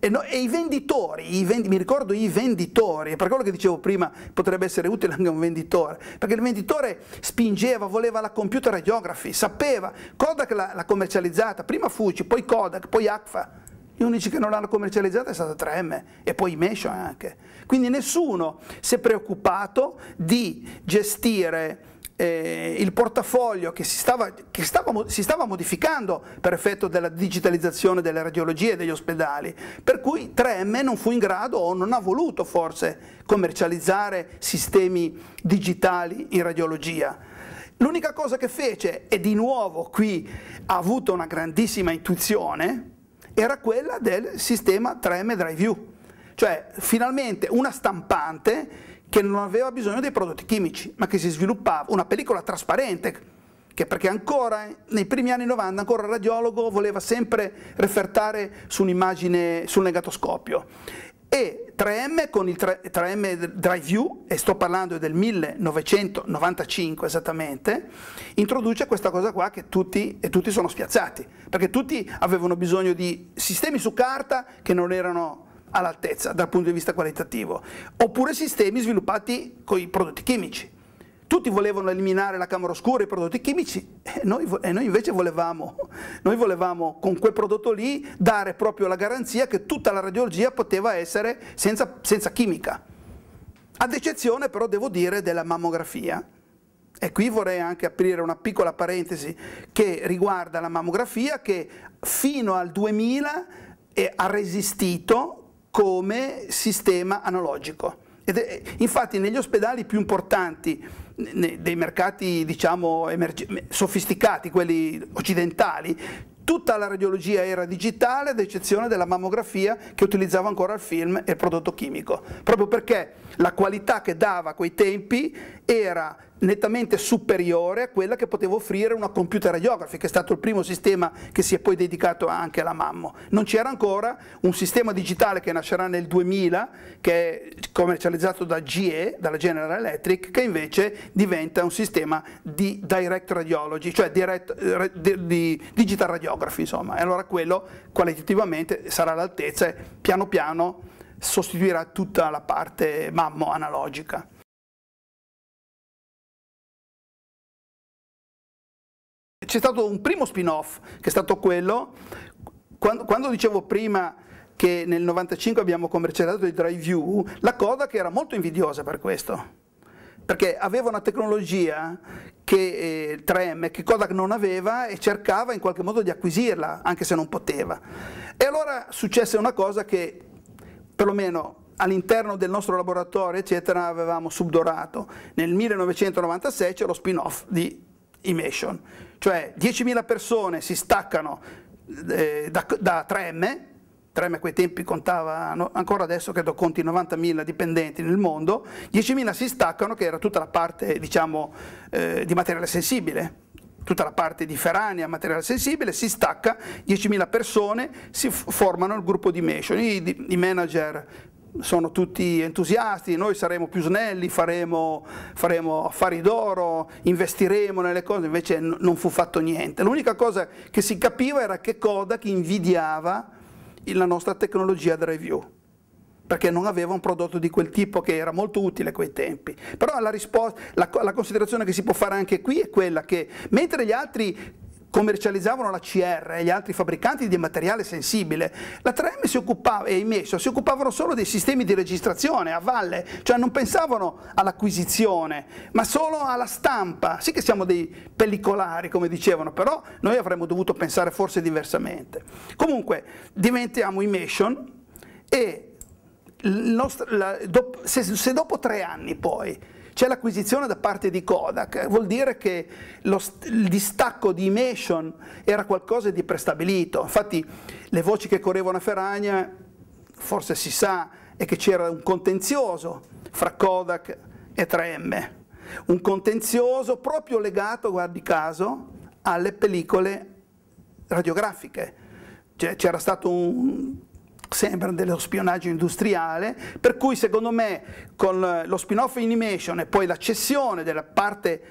E, no, e i venditori, i vendi, mi ricordo i venditori, per quello che dicevo prima potrebbe essere utile anche un venditore, perché il venditore spingeva, voleva la computer radiography, sapeva, Kodak l'ha commercializzata, prima Fuji, poi Kodak, poi Agfa. Gli unici che non l'hanno commercializzata è stata 3M e poi Imation anche. Quindi nessuno si è preoccupato di gestire eh, il portafoglio che, si stava, che stava, si stava, modificando per effetto della digitalizzazione delle radiologie e degli ospedali, per cui 3M non fu in grado o non ha voluto forse commercializzare sistemi digitali in radiologia. L'unica cosa che fece, e di nuovo qui ha avuto una grandissima intuizione, era quella del sistema 3M Drive View, cioè finalmente una stampante che non aveva bisogno dei prodotti chimici, ma che si sviluppava, una pellicola trasparente, che perché ancora eh, nei primi anni 90 ancora il radiologo voleva sempre refertare su un'immagine sul negatoscopio e 3M con il 3, m Drive View, e sto parlando del 1995 esattamente, introduce questa cosa qua che tutti, e tutti sono spiazzati, perché tutti avevano bisogno di sistemi su carta che non erano all'altezza dal punto di vista qualitativo, oppure sistemi sviluppati con i prodotti chimici. Tutti volevano eliminare la camera oscura e i prodotti chimici e noi, e noi invece volevamo, noi volevamo con quel prodotto lì dare proprio la garanzia che tutta la radiologia poteva essere senza, senza chimica. Ad eccezione però devo dire della mammografia, e qui vorrei anche aprire una piccola parentesi che riguarda la mammografia che fino al 2000 ha resistito come sistema analogico. È, infatti negli ospedali più importanti dei mercati diciamo, sofisticati, quelli occidentali, tutta la radiologia era digitale ad eccezione della mammografia che utilizzava ancora il film e il prodotto chimico, proprio perché la qualità che dava a quei tempi era nettamente superiore a quella che poteva offrire una computer radiography, che è stato il primo sistema che si è poi dedicato anche alla mammo. Non c'era ancora un sistema digitale che nascerà nel 2000, che è commercializzato da GE, dalla General Electric, che invece diventa un sistema di direct radiology, cioè direct, di digital radiography, insomma. E allora quello qualitativamente sarà all'altezza e piano piano sostituirà tutta la parte mammo analogica. C'è stato un primo spin-off che è stato quello, quando, quando dicevo prima che nel 95 abbiamo commercializzato il DriveView, la Kodak era molto invidiosa per questo, perché aveva una tecnologia che eh, 3M che Kodak non aveva e cercava in qualche modo di acquisirla, anche se non poteva. E allora successe una cosa che perlomeno all'interno del nostro laboratorio, eccetera, avevamo subdorato. Nel 1996 c'è lo spin-off di Imation, cioè 10.000 persone si staccano eh, da, da 3M, 3M a quei tempi contava, no, ancora adesso credo conti 90.000 dipendenti nel mondo, 10.000 si staccano che era tutta la parte diciamo, eh, di materiale sensibile, tutta la parte di Ferrania, materiale sensibile, si stacca, 10.000 persone, si formano il gruppo di Mation, i, i manager sono tutti entusiasti, noi saremo più snelli, faremo, faremo affari d'oro, investiremo nelle cose, invece non fu fatto niente. L'unica cosa che si capiva era che Kodak invidiava la nostra tecnologia da review perché non aveva un prodotto di quel tipo che era molto utile a quei tempi. Però la, risposta, la, la considerazione che si può fare anche qui è quella che mentre gli altri commercializzavano la CR e gli altri fabbricanti di materiale sensibile, la 3M si occupava, e i Messo si occupavano solo dei sistemi di registrazione a valle, cioè non pensavano all'acquisizione, ma solo alla stampa. Sì che siamo dei pellicolari, come dicevano, però noi avremmo dovuto pensare forse diversamente. Comunque, diventiamo immersion e nostro, la, do, se, se dopo tre anni poi c'è l'acquisizione da parte di Kodak, vuol dire che lo, il distacco di Imation era qualcosa di prestabilito, infatti le voci che correvano a Ferragna, forse si sa, è che c'era un contenzioso fra Kodak e 3M, un contenzioso proprio legato, guardi caso, alle pellicole radiografiche, cioè, c'era stato un sempre dello spionaggio industriale, per cui secondo me con eh, lo spin-off animation e poi l'accessione della parte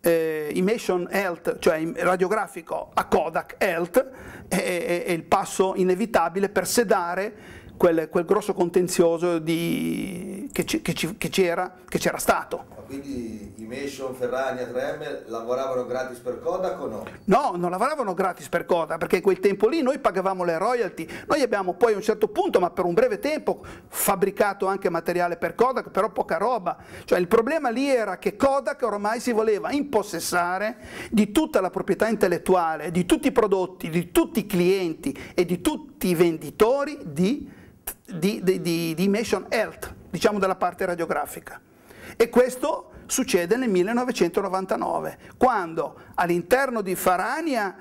eh, Imation Health, cioè radiografico, a Kodak Health, è, è, è il passo inevitabile per sedare quel, quel grosso contenzioso di, che, c'era, stato. Quindi i Mation, Ferrari, 3M lavoravano gratis per Kodak o no? No, non lavoravano gratis per Kodak perché in quel tempo lì noi pagavamo le royalty. Noi abbiamo poi a un certo punto, ma per un breve tempo, fabbricato anche materiale per Kodak, però poca roba. Cioè il problema lì era che Kodak ormai si voleva impossessare di tutta la proprietà intellettuale, di tutti i prodotti, di tutti i clienti e di tutti i venditori di, di, di, di Imation Health, diciamo della parte radiografica. E questo succede nel 1999, quando all'interno di Farania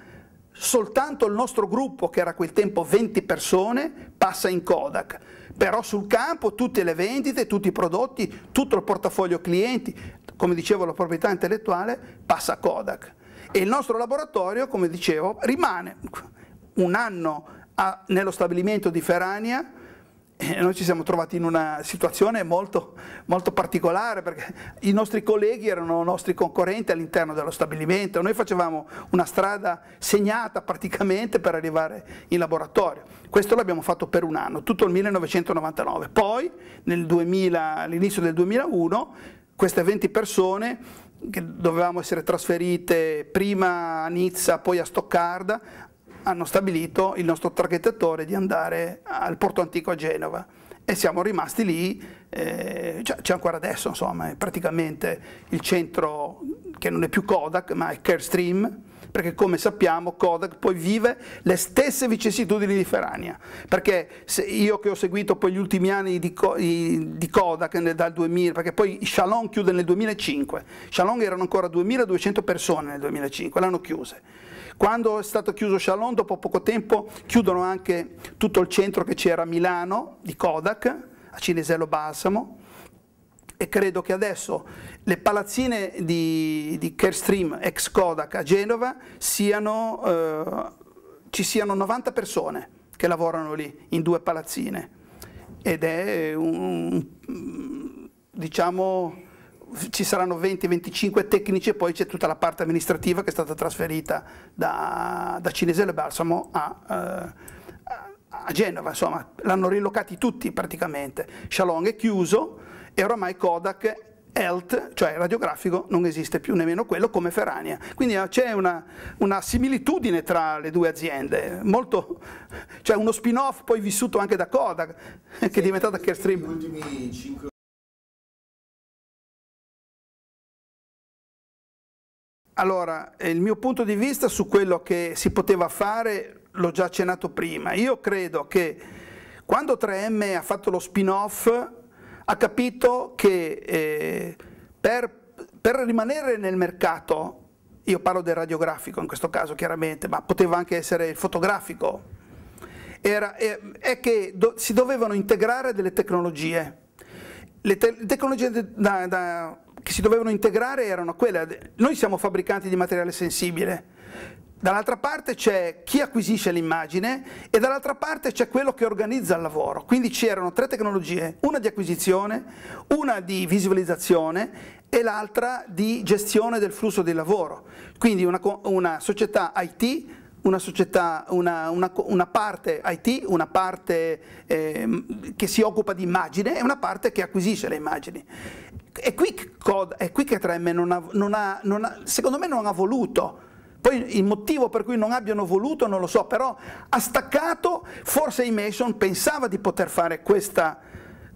soltanto il nostro gruppo, che era a quel tempo 20 persone, passa in Kodak. Però sul campo tutte le vendite, tutti i prodotti, tutto il portafoglio clienti, come dicevo la proprietà intellettuale, passa a Kodak. E il nostro laboratorio, come dicevo, rimane un anno a, nello stabilimento di Ferrania, eh, noi ci siamo trovati in una situazione molto, molto, particolare perché i nostri colleghi erano nostri concorrenti all'interno dello stabilimento, noi facevamo una strada segnata praticamente per arrivare in laboratorio. Questo l'abbiamo fatto per un anno, tutto il 1999. Poi all'inizio del 2001 queste 20 persone che dovevamo essere trasferite prima a Nizza, poi a Stoccarda, hanno stabilito il nostro traghettatore di andare al porto antico a Genova e siamo rimasti lì, eh, c'è ancora adesso insomma, è praticamente il centro che non è più Kodak ma è Carestream, perché come sappiamo Kodak poi vive le stesse vicissitudini di Ferrania, perché io che ho seguito poi gli ultimi anni di, Kodak dal 2000, perché poi Shalom chiude nel 2005, Shalom erano ancora 2200 persone nel 2005, l'hanno chiuse, quando è stato chiuso Chalon, dopo poco tempo chiudono anche tutto il centro che c'era a Milano di Kodak, a Cinesello Balsamo, e credo che adesso le palazzine di, di Kerstream ex Kodak a Genova siano, eh, ci siano 90 persone che lavorano lì in due palazzine ed è un, diciamo ci saranno 20-25 tecnici e poi c'è tutta la parte amministrativa che è stata trasferita da, da Cinesele Balsamo a, eh, a Genova, insomma, l'hanno rilocati tutti praticamente. Shalong è chiuso e oramai Kodak ELT, cioè radiografico, non esiste più nemmeno quello come Ferrania. Quindi eh, c'è una, una, similitudine tra le due aziende, molto, cioè uno spin-off poi vissuto anche da Kodak, che sì, è diventata Carestream. Negli ultimi 5 Allora, eh, il mio punto di vista su quello che si poteva fare l'ho già accennato prima. Io credo che quando 3M ha fatto lo spin-off ha capito che eh, per, per rimanere nel mercato, io parlo del radiografico in questo caso chiaramente, ma poteva anche essere il fotografico, era, è, eh, è che do, si dovevano integrare delle tecnologie le, te le tecnologie da, da, che si dovevano integrare erano quelle. Noi siamo fabbricanti di materiale sensibile. Dall'altra parte c'è chi acquisisce l'immagine e dall'altra parte c'è quello che organizza il lavoro. Quindi c'erano tre tecnologie, una di acquisizione, una di visualizzazione e l'altra di gestione del flusso di lavoro. Quindi una, una società IT una società, una, una, una, parte IT, una parte eh, che si occupa di immagine e una parte che acquisisce le immagini. E qui che, Cod, qui che 3M non ha, non ha, non ha, secondo me non ha voluto, poi il motivo per cui non abbiano voluto non lo so, però ha staccato, forse Imation pensava di poter fare questa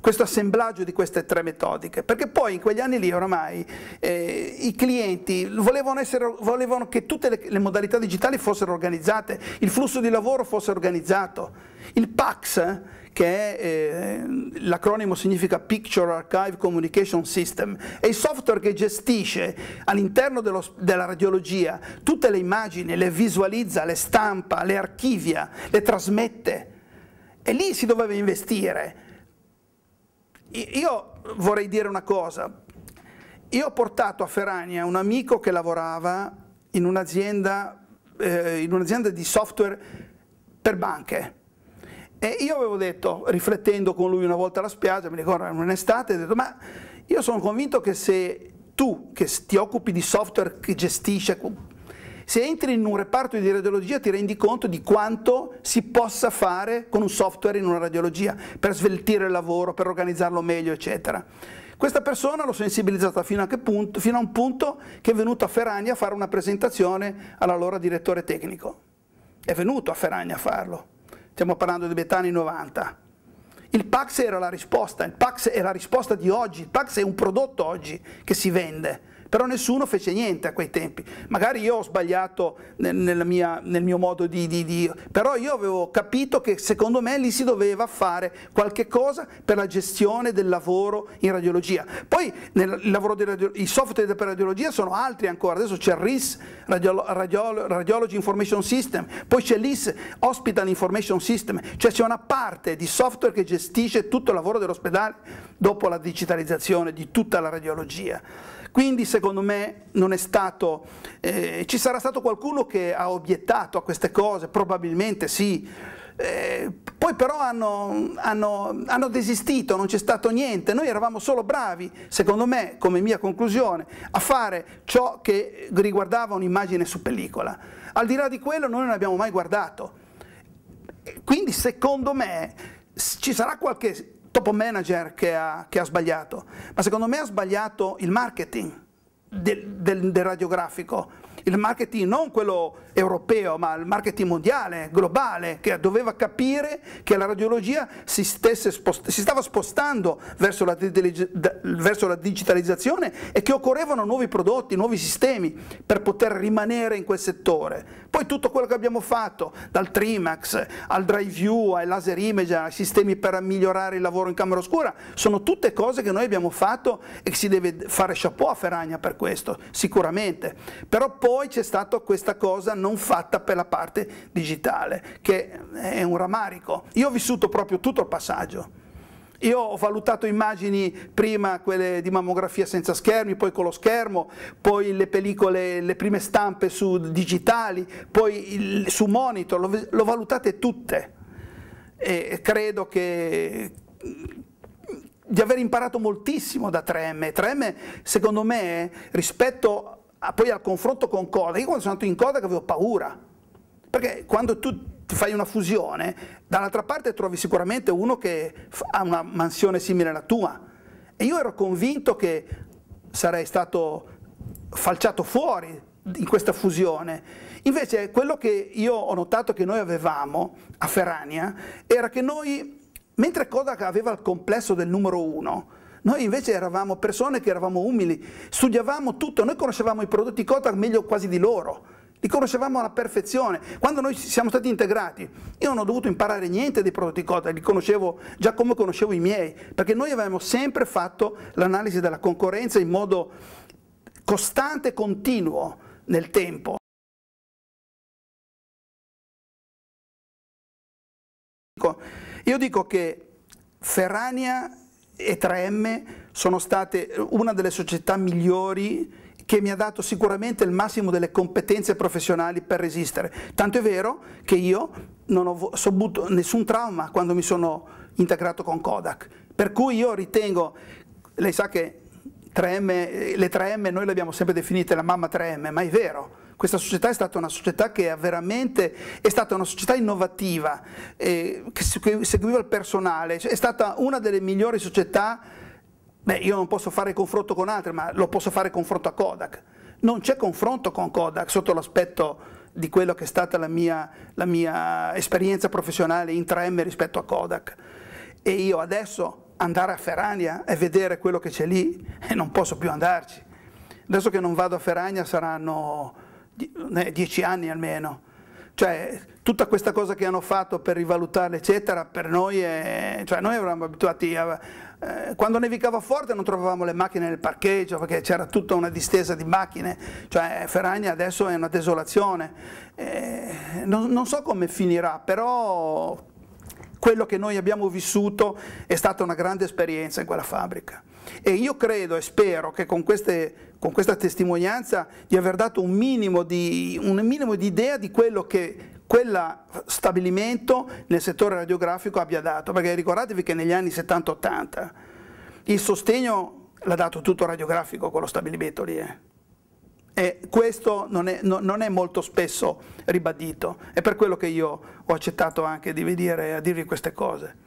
questo assemblaggio di queste tre metodiche, perché poi in quegli anni lì oramai eh, i clienti volevano, essere, volevano che tutte le, le, modalità digitali fossero organizzate, il flusso di lavoro fosse organizzato, il PAX, che è, eh, l'acronimo significa Picture Archive Communication System, è il software che gestisce all'interno della radiologia tutte le immagini, le visualizza, le stampa, le archivia, le trasmette. E lì si doveva investire, io vorrei dire una cosa. Io ho portato a Ferrania un amico che lavorava in un'azienda, eh, in un'azienda di software per banche. E io avevo detto, riflettendo con lui una volta alla spiaggia, mi ricordo, era un'estate, ho detto, ma io sono convinto che se tu che ti occupi di software che gestisce se entri in un reparto di radiologia ti rendi conto di quanto si possa fare con un software in una radiologia per sveltire il lavoro, per organizzarlo meglio, eccetera. Questa persona l'ho sensibilizzata fino a, punto, fino a, un punto che è venuto a Ferragna a fare una presentazione all'allora direttore tecnico. È venuto a Ferragna a farlo. Stiamo parlando di metà anni 90. Il Pax era la risposta, il Pax è la risposta di oggi, il Pax è un prodotto oggi che si vende però nessuno fece niente a quei tempi. Magari io ho sbagliato nel, mia, nel mio modo di, di, di... però io avevo capito che secondo me lì si doveva fare qualche cosa per la gestione del lavoro in radiologia. Poi radio... i software per radiologia sono altri ancora, adesso c'è RIS, Radiolo... Radiolo... Radiology Information System, poi c'è l'IS, Hospital Information System, cioè c'è una parte di software che gestisce tutto il lavoro dell'ospedale dopo la digitalizzazione di tutta la radiologia. Quindi secondo me non è stato, eh, ci sarà stato qualcuno che ha obiettato a queste cose, probabilmente sì, eh, poi però hanno, hanno, hanno, desistito, non c'è stato niente, noi eravamo solo bravi, secondo me, come mia conclusione, a fare ciò che riguardava un'immagine su pellicola. Al di là di quello noi non abbiamo mai guardato. Quindi secondo me ci sarà qualche top manager che ha, che ha, sbagliato, ma secondo me ha sbagliato il marketing del, del, del radiografico, il marketing non quello europeo, ma al marketing mondiale, globale, che doveva capire che la radiologia si, spost si stava spostando verso la, verso la digitalizzazione e che occorrevano nuovi prodotti, nuovi sistemi per poter rimanere in quel settore. Poi tutto quello che abbiamo fatto, dal Trimax al DriveView, ai laser image, ai sistemi per migliorare il lavoro in camera oscura, sono tutte cose che noi abbiamo fatto e che si deve fare chapeau a Ferragna per questo, sicuramente. Però poi c'è stata questa cosa non fatta per la parte digitale, che è un rammarico. Io ho vissuto proprio tutto il passaggio. Io ho valutato immagini prima quelle di mammografia senza schermi, poi con lo schermo, poi le pellicole, le prime stampe su digitali, poi il, su monitor, l'ho valutate tutte e credo che di aver imparato moltissimo da 3M. 3M secondo me rispetto a Ah, poi al confronto con Kodak, io quando sono andato in Kodak avevo paura, perché quando tu fai una fusione, dall'altra parte trovi sicuramente uno che ha una mansione simile alla tua. E io ero convinto che sarei stato falciato fuori in questa fusione. Invece quello che io ho notato che noi avevamo a Ferrania era che noi, mentre Kodak aveva il complesso del numero uno, noi invece eravamo persone che eravamo umili, studiavamo tutto, noi conoscevamo i prodotti Kotak meglio quasi di loro. Li conoscevamo alla perfezione. Quando noi siamo stati integrati, io non ho dovuto imparare niente dei prodotti Kodak, li conoscevo già come conoscevo i miei, perché noi avevamo sempre fatto l'analisi della concorrenza in modo costante e continuo nel tempo. Io dico che Ferrania e 3M sono state una delle società migliori che mi ha dato sicuramente il massimo delle competenze professionali per resistere. Tanto è vero che io non ho subito nessun trauma quando mi sono integrato con Kodak. Per cui io ritengo, lei sa che 3M, le 3M noi le abbiamo sempre definite la mamma 3M, ma è vero, questa società è stata una società che è veramente, è stata una società innovativa, eh, che seguiva il personale, è stata una delle migliori società, beh io non posso fare confronto con altre, ma lo posso fare confronto a Kodak. Non c'è confronto con Kodak sotto l'aspetto di quello che è stata la mia, la mia esperienza professionale in 3M rispetto a Kodak. E io adesso andare a Ferrania e vedere quello che c'è lì, e eh, non posso più andarci. Adesso che non vado a Ferragna saranno dieci anni almeno. Cioè, tutta questa cosa che hanno fatto per rivalutarle, eccetera, per noi è... Cioè, noi eravamo abituati a... Eh, quando nevicava forte non trovavamo le macchine nel parcheggio perché c'era tutta una distesa di macchine, cioè Ferragna adesso è una desolazione. Eh, non, non so come finirà, però quello che noi abbiamo vissuto è stata una grande esperienza in quella fabbrica. E io credo e spero che con, queste, con questa testimonianza di aver dato un minimo di, un minimo di idea di quello che quel stabilimento nel settore radiografico abbia dato, perché ricordatevi che negli anni 70-80 il sostegno l'ha dato tutto radiografico quello stabilimento lì. Eh. E questo non è, no, non è, molto spesso ribadito, è per quello che io ho accettato anche di venire a dirvi queste cose.